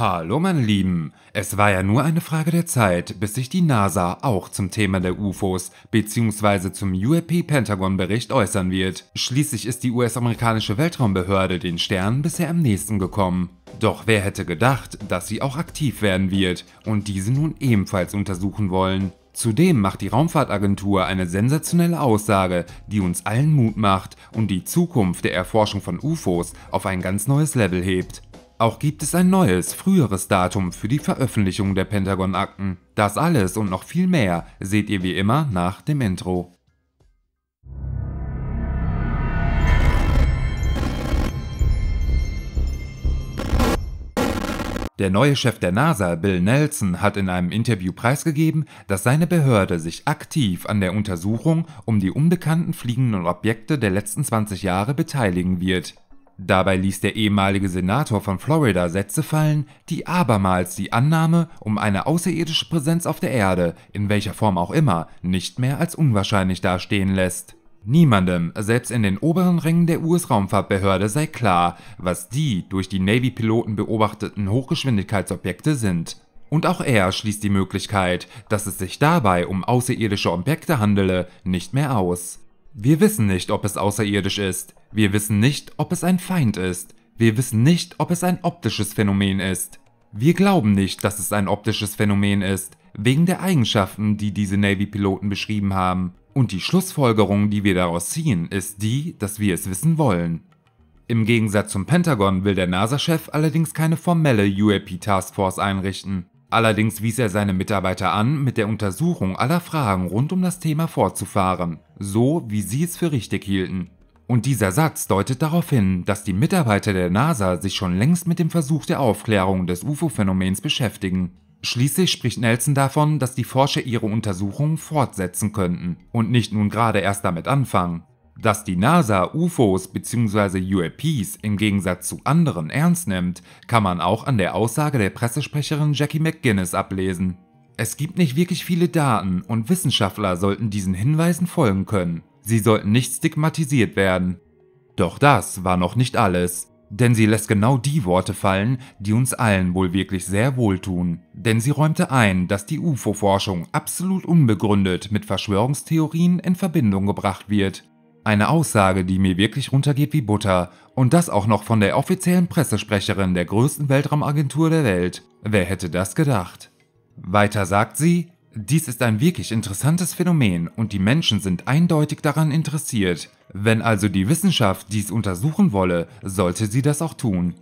Hallo, meine Lieben. Es war ja nur eine Frage der Zeit, bis sich die NASA auch zum Thema der UFOs bzw. zum UAP-Pentagon-Bericht äußern wird. Schließlich ist die US-amerikanische Weltraumbehörde den Sternen bisher am nächsten gekommen. Doch wer hätte gedacht, dass sie auch aktiv werden wird und diese nun ebenfalls untersuchen wollen? Zudem macht die Raumfahrtagentur eine sensationelle Aussage, die uns allen Mut macht und die Zukunft der Erforschung von UFOs auf ein ganz neues Level hebt. Auch gibt es ein neues, früheres Datum für die Veröffentlichung der Pentagon-Akten. Das alles und noch viel mehr seht ihr wie immer nach dem Intro. Der neue Chef der NASA, Bill Nelson, hat in einem Interview preisgegeben, dass seine Behörde sich aktiv an der Untersuchung um die unbekannten fliegenden Objekte der letzten 20 Jahre beteiligen wird. Dabei ließ der ehemalige Senator von Florida Sätze fallen, die abermals die Annahme um eine außerirdische Präsenz auf der Erde, in welcher Form auch immer, nicht mehr als unwahrscheinlich dastehen lässt. Niemandem, selbst in den oberen Rängen der US-Raumfahrtbehörde, sei klar, was die durch die Navy-Piloten beobachteten Hochgeschwindigkeitsobjekte sind. Und auch er schließt die Möglichkeit, dass es sich dabei um außerirdische Objekte handele, nicht mehr aus. Wir wissen nicht, ob es außerirdisch ist, wir wissen nicht, ob es ein Feind ist. Wir wissen nicht, ob es ein optisches Phänomen ist. Wir glauben nicht, dass es ein optisches Phänomen ist, wegen der Eigenschaften, die diese Navy-Piloten beschrieben haben. Und die Schlussfolgerung, die wir daraus ziehen, ist die, dass wir es wissen wollen. Im Gegensatz zum Pentagon will der NASA-Chef allerdings keine formelle UAP-Taskforce einrichten. Allerdings wies er seine Mitarbeiter an, mit der Untersuchung aller Fragen rund um das Thema fortzufahren, so wie sie es für richtig hielten. Und dieser Satz deutet darauf hin, dass die Mitarbeiter der NASA sich schon längst mit dem Versuch der Aufklärung des UFO-Phänomens beschäftigen. Schließlich spricht Nelson davon, dass die Forscher ihre Untersuchungen fortsetzen könnten und nicht nun gerade erst damit anfangen. Dass die NASA UFOs bzw. UAPs im Gegensatz zu anderen ernst nimmt, kann man auch an der Aussage der Pressesprecherin Jackie McGuinness ablesen. Es gibt nicht wirklich viele Daten und Wissenschaftler sollten diesen Hinweisen folgen können. Sie sollten nicht stigmatisiert werden. Doch das war noch nicht alles. Denn sie lässt genau die Worte fallen, die uns allen wohl wirklich sehr wohltun. Denn sie räumte ein, dass die UFO-Forschung absolut unbegründet mit Verschwörungstheorien in Verbindung gebracht wird. Eine Aussage, die mir wirklich runtergeht wie Butter. Und das auch noch von der offiziellen Pressesprecherin der größten Weltraumagentur der Welt. Wer hätte das gedacht? Weiter sagt sie, dies ist ein wirklich interessantes Phänomen und die Menschen sind eindeutig daran interessiert. Wenn also die Wissenschaft dies untersuchen wolle, sollte sie das auch tun.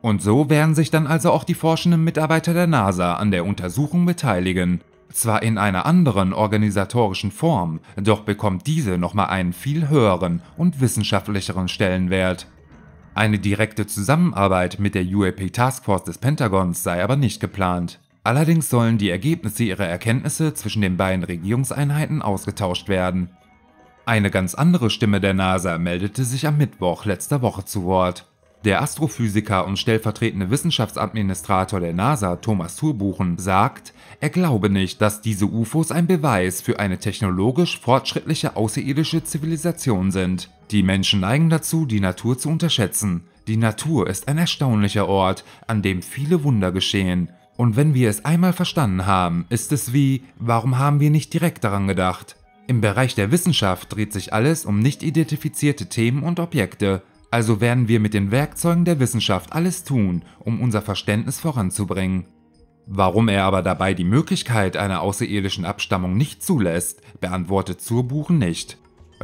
Und so werden sich dann also auch die forschenden Mitarbeiter der NASA an der Untersuchung beteiligen. Zwar in einer anderen organisatorischen Form, doch bekommt diese nochmal einen viel höheren und wissenschaftlicheren Stellenwert. Eine direkte Zusammenarbeit mit der UAP Task Force des Pentagons sei aber nicht geplant. Allerdings sollen die Ergebnisse ihrer Erkenntnisse zwischen den beiden Regierungseinheiten ausgetauscht werden. Eine ganz andere Stimme der NASA meldete sich am Mittwoch letzter Woche zu Wort. Der Astrophysiker und stellvertretende Wissenschaftsadministrator der NASA, Thomas Thurbuchen, sagt, er glaube nicht, dass diese UFOs ein Beweis für eine technologisch fortschrittliche außerirdische Zivilisation sind. Die Menschen neigen dazu, die Natur zu unterschätzen. Die Natur ist ein erstaunlicher Ort, an dem viele Wunder geschehen. Und wenn wir es einmal verstanden haben, ist es wie, warum haben wir nicht direkt daran gedacht? Im Bereich der Wissenschaft dreht sich alles um nicht identifizierte Themen und Objekte, also werden wir mit den Werkzeugen der Wissenschaft alles tun, um unser Verständnis voranzubringen. Warum er aber dabei die Möglichkeit einer außerirdischen Abstammung nicht zulässt, beantwortet Zurbuchen nicht.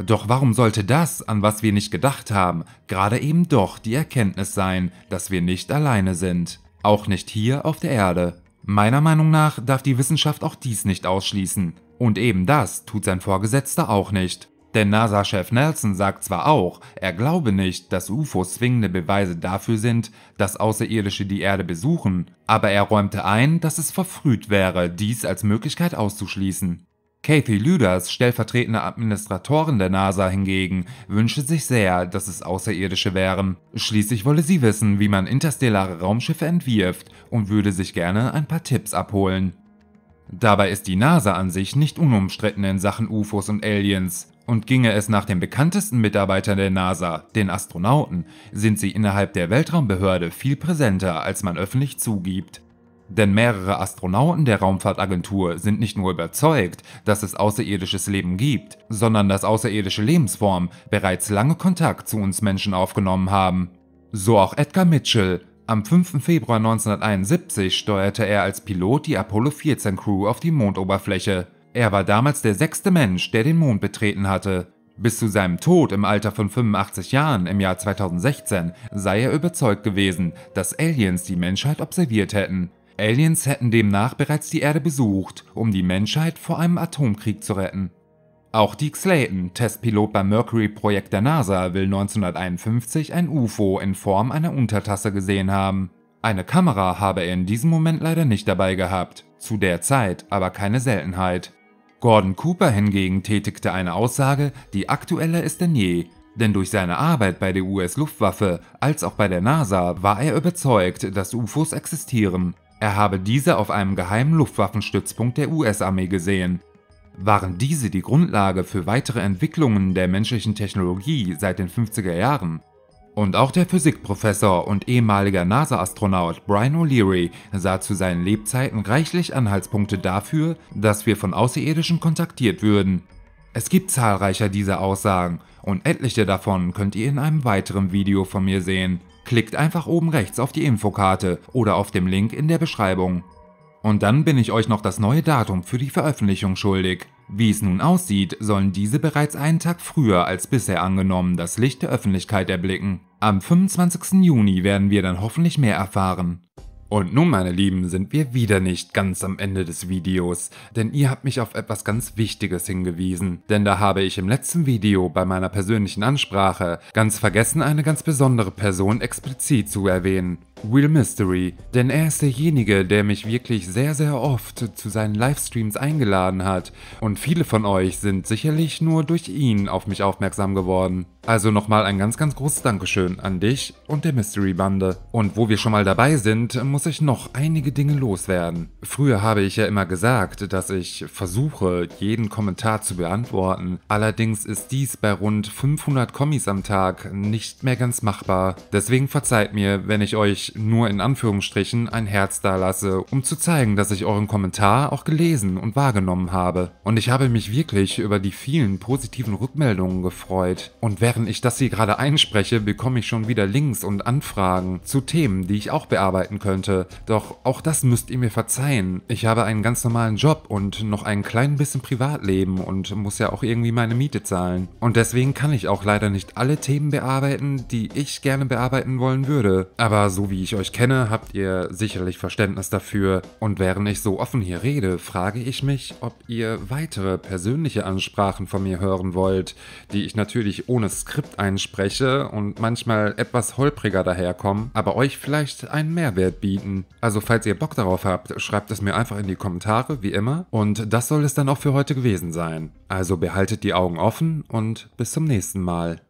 Doch warum sollte das, an was wir nicht gedacht haben, gerade eben doch die Erkenntnis sein, dass wir nicht alleine sind? Auch nicht hier auf der Erde. Meiner Meinung nach darf die Wissenschaft auch dies nicht ausschließen. Und eben das tut sein Vorgesetzter auch nicht. Denn NASA-Chef Nelson sagt zwar auch, er glaube nicht, dass UFOs zwingende Beweise dafür sind, dass Außerirdische die Erde besuchen, aber er räumte ein, dass es verfrüht wäre, dies als Möglichkeit auszuschließen. Kathy Lüders, stellvertretende Administratorin der NASA hingegen, wünsche sich sehr, dass es Außerirdische wären. Schließlich wolle sie wissen, wie man interstellare Raumschiffe entwirft und würde sich gerne ein paar Tipps abholen. Dabei ist die NASA an sich nicht unumstritten in Sachen UFOs und Aliens. Und ginge es nach den bekanntesten Mitarbeitern der NASA, den Astronauten, sind sie innerhalb der Weltraumbehörde viel präsenter, als man öffentlich zugibt. Denn mehrere Astronauten der Raumfahrtagentur sind nicht nur überzeugt, dass es außerirdisches Leben gibt, sondern dass außerirdische Lebensformen bereits lange Kontakt zu uns Menschen aufgenommen haben. So auch Edgar Mitchell. Am 5. Februar 1971 steuerte er als Pilot die Apollo 14 Crew auf die Mondoberfläche. Er war damals der sechste Mensch, der den Mond betreten hatte. Bis zu seinem Tod im Alter von 85 Jahren im Jahr 2016 sei er überzeugt gewesen, dass Aliens die Menschheit observiert hätten Aliens hätten demnach bereits die Erde besucht, um die Menschheit vor einem Atomkrieg zu retten. Auch Deke Slayton, Testpilot beim Mercury-Projekt der NASA, will 1951 ein UFO in Form einer Untertasse gesehen haben. Eine Kamera habe er in diesem Moment leider nicht dabei gehabt, zu der Zeit aber keine Seltenheit. Gordon Cooper hingegen tätigte eine Aussage, die aktueller ist denn je, denn durch seine Arbeit bei der US-Luftwaffe als auch bei der NASA war er überzeugt, dass UFOs existieren er habe diese auf einem geheimen Luftwaffenstützpunkt der US-Armee gesehen. Waren diese die Grundlage für weitere Entwicklungen der menschlichen Technologie seit den 50er Jahren? Und auch der Physikprofessor und ehemaliger NASA-Astronaut Brian O'Leary sah zu seinen Lebzeiten reichlich Anhaltspunkte dafür, dass wir von Außerirdischen kontaktiert würden. Es gibt zahlreicher dieser Aussagen und etliche davon könnt ihr in einem weiteren Video von mir sehen. Klickt einfach oben rechts auf die Infokarte oder auf dem Link in der Beschreibung. Und dann bin ich euch noch das neue Datum für die Veröffentlichung schuldig. Wie es nun aussieht, sollen diese bereits einen Tag früher als bisher angenommen das Licht der Öffentlichkeit erblicken. Am 25. Juni werden wir dann hoffentlich mehr erfahren. Und nun, meine Lieben, sind wir wieder nicht ganz am Ende des Videos, denn ihr habt mich auf etwas ganz Wichtiges hingewiesen. Denn da habe ich im letzten Video bei meiner persönlichen Ansprache ganz vergessen, eine ganz besondere Person explizit zu erwähnen. Real Mystery, denn er ist derjenige, der mich wirklich sehr, sehr oft zu seinen Livestreams eingeladen hat und viele von euch sind sicherlich nur durch ihn auf mich aufmerksam geworden. Also nochmal ein ganz, ganz großes Dankeschön an dich und der Mystery-Bande. Und wo wir schon mal dabei sind, muss ich noch einige Dinge loswerden. Früher habe ich ja immer gesagt, dass ich versuche, jeden Kommentar zu beantworten. Allerdings ist dies bei rund 500 Kommis am Tag nicht mehr ganz machbar. Deswegen verzeiht mir, wenn ich euch nur in Anführungsstrichen ein Herz dalasse, um zu zeigen, dass ich euren Kommentar auch gelesen und wahrgenommen habe. Und ich habe mich wirklich über die vielen positiven Rückmeldungen gefreut. Und während ich das hier gerade einspreche, bekomme ich schon wieder Links und Anfragen zu Themen, die ich auch bearbeiten könnte. Doch auch das müsst ihr mir verzeihen. Ich habe einen ganz normalen Job und noch ein klein bisschen Privatleben und muss ja auch irgendwie meine Miete zahlen. Und deswegen kann ich auch leider nicht alle Themen bearbeiten, die ich gerne bearbeiten wollen würde. Aber so wie wie ich euch kenne, habt ihr sicherlich Verständnis dafür. Und während ich so offen hier rede, frage ich mich, ob ihr weitere persönliche Ansprachen von mir hören wollt, die ich natürlich ohne Skript einspreche und manchmal etwas holpriger daherkommen, aber euch vielleicht einen Mehrwert bieten. Also falls ihr Bock darauf habt, schreibt es mir einfach in die Kommentare, wie immer. Und das soll es dann auch für heute gewesen sein. Also behaltet die Augen offen und bis zum nächsten Mal.